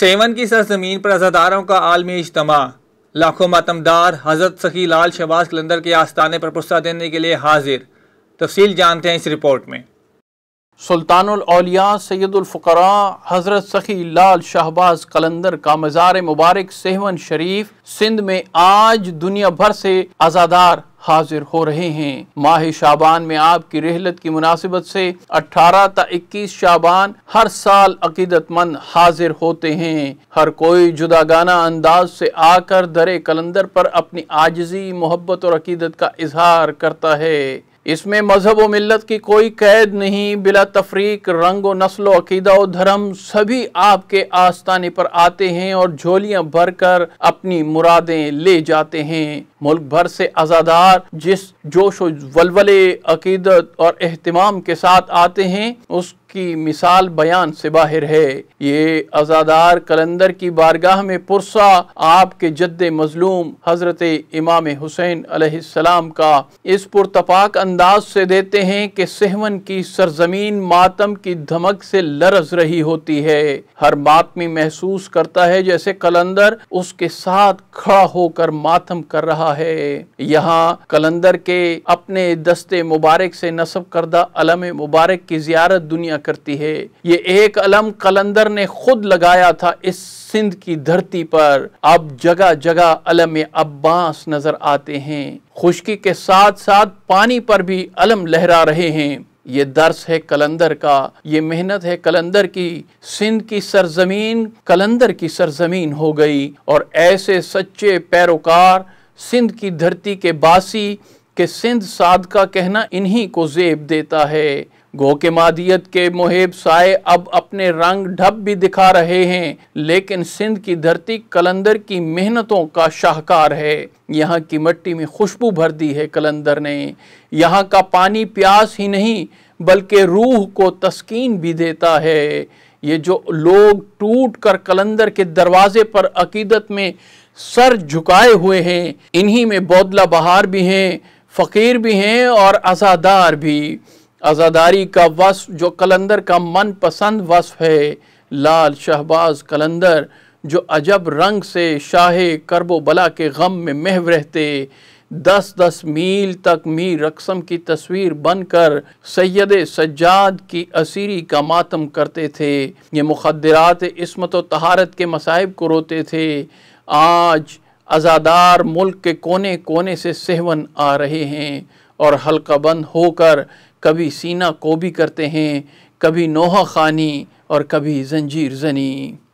seven की सरजमीन पर अजादारों का आलमी इजतम लाखों मातमदार हजरत सखी लाल शहबाज कलंदर के आस्थाने पर पुस्ता देने के लिए हाजिर तफसील जानते हैं इस रिपोर्ट में सुल्तानलिया सैदुल्फ़रा हज़रत सखी लाल शाहबाज कलंदर का मज़ार मुबारक सेहवन शरीफ सिंध में आज दुनिया भर से आज़ादार हाजिर हो रहे हैं माह शाबान में आपकी रहलत की मुनासिबत से 18 ता 21 शाबान हर साल अकीदतमंद हाजिर होते हैं हर कोई जुदागाना अंदाज से आकर दर कलंदर पर अपनी आजजी मोहब्बत और अकीदत का इजहार करता है इसमें मजहब व मिलत की कोई कैद नहीं बिला तफरीक रंग व नस्ल व अकीदा और धर्म सभी आपके आस्थाने पर आते हैं और झोलियाँ भरकर अपनी मुरादें ले जाते हैं मुल्क भर से आज़ादार जिस जोश वलवले अकीदत और अहतमाम के साथ आते हैं उसकी मिसाल बयान से बाहर है ये आज़ादार कलंदर की बारगाह में पुरसा आपके जद्द मजलूम हज़रत इमाम हुसैन अलैहिस्सलाम का इस पुरतपाक अंदाज से देते हैं कि सेहवन की सरजमीन मातम की धमक से लरज रही होती है हर मातमी महसूस करता है जैसे कलंदर उसके साथ खड़ा होकर मातम कर रहा रहा है यहाँ कलंदर के अपने दस्ते मुबारक से नसब करदा अलम मुबारक की जियारत दुनिया करती है ये एक अलम कलंदर ने खुद लगाया था इस सिंध की धरती पर अब जगह जगह अलम अब्बास नजर आते हैं खुशकी के साथ साथ पानी पर भी अलम लहरा रहे हैं ये दर्स है कलंदर का ये मेहनत है कलंदर की सिंध की सरजमीन कलंदर की सरजमीन हो गई और ऐसे सच्चे पैरोकार सिंध की धरती के बासी के सिंध साद का कहना इन्हीं को जेब देता है गो के मादियत के मुहेब साए अब अपने रंग ढब भी दिखा रहे हैं लेकिन सिंध की धरती कलंदर की मेहनतों का शाहकार है यहाँ की मिट्टी में खुशबू भर दी है कलंदर ने यहाँ का पानी प्यास ही नहीं बल्कि रूह को तस्कीन भी देता है ये जो लोग टूट कर कलंदर के दरवाजे पर अकीदत में सर झुकाए हुए हैं इन्हीं में बौदला बहार भी हैं फ़कीर भी हैं और आज़ादार भी आज़ादारी का वस्फ जो कलंदर का मनपसंद वस्फ है लाल शहबाज कलंदर जो अजब रंग से शाहे करबो बला के गम में महव रहते दस दस मील तक मी रकसम की तस्वीर बनकर सैयद सज्जाद की असीरी का मातम करते थे ये मुखदरात इसमत व तहारत के मसाइब को रोते थे आज आज़ादार मुल्क के कोने कोने से सेहवन आ रहे हैं और हल्का बंद होकर कभी सीना को भी करते हैं कभी नोहा खानी और कभी जंजीर जनी